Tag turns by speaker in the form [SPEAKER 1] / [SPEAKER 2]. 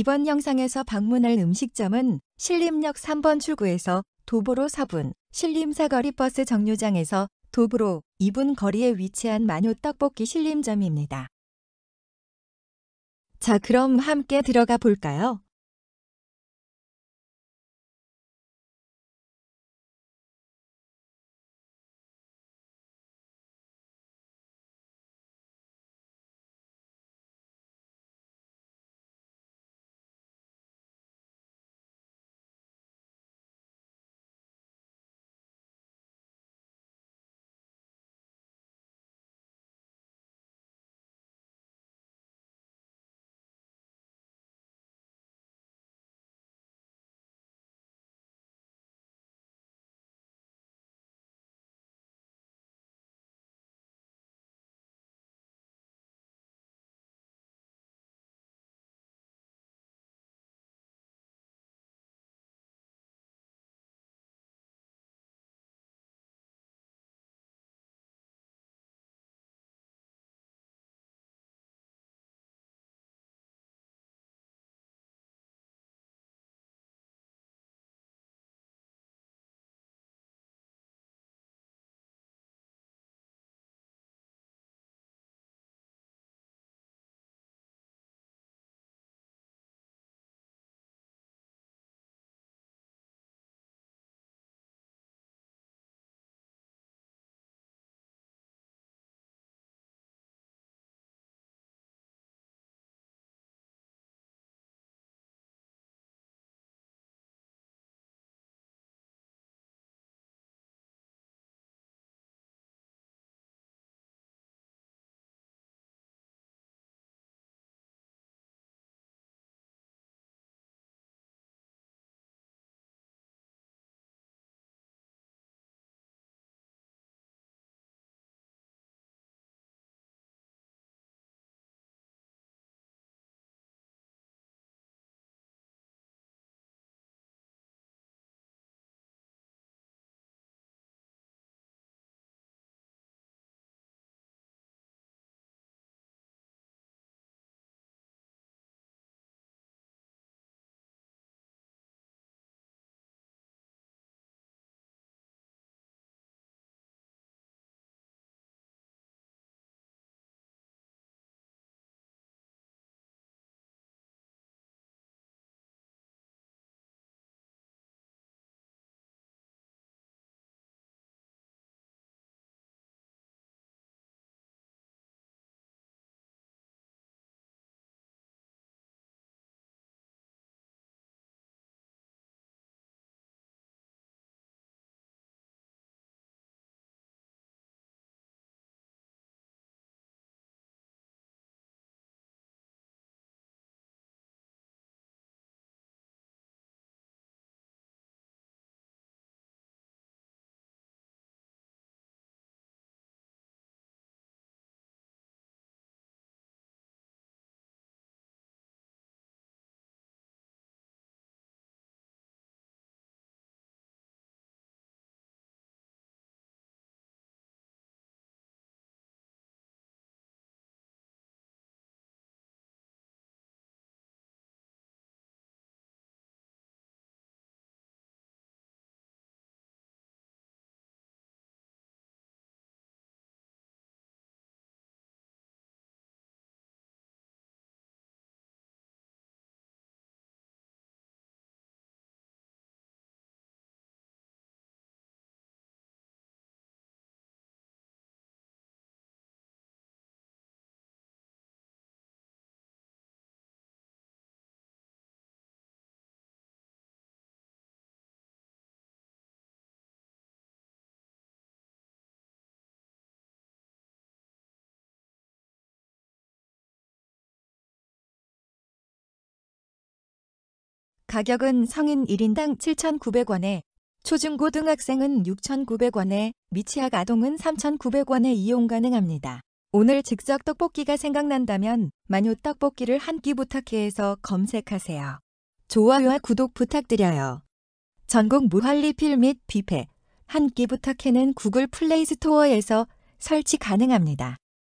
[SPEAKER 1] 이번 영상에서 방문할 음식점은 신림역 3번 출구에서 도보로 4분, 신림사거리 버스 정류장에서 도보로 2분 거리에 위치한 마요떡볶이 신림점입니다. 자 그럼 함께 들어가
[SPEAKER 2] 볼까요?
[SPEAKER 1] 가격은 성인 1인당 7,900원에 초중고등학생은 6,900원에 미취학 아동은 3,900원에 이용 가능합니다. 오늘 즉석 떡볶이가 생각난다면 마요 떡볶이를 한 끼 부탁해에서 검색하세요. 좋아요와 구독 부탁드려요. 전국 무한리필 및 뷔페 한 끼 부탁해는 구글 플레이 스토어에서 설치 가능합니다.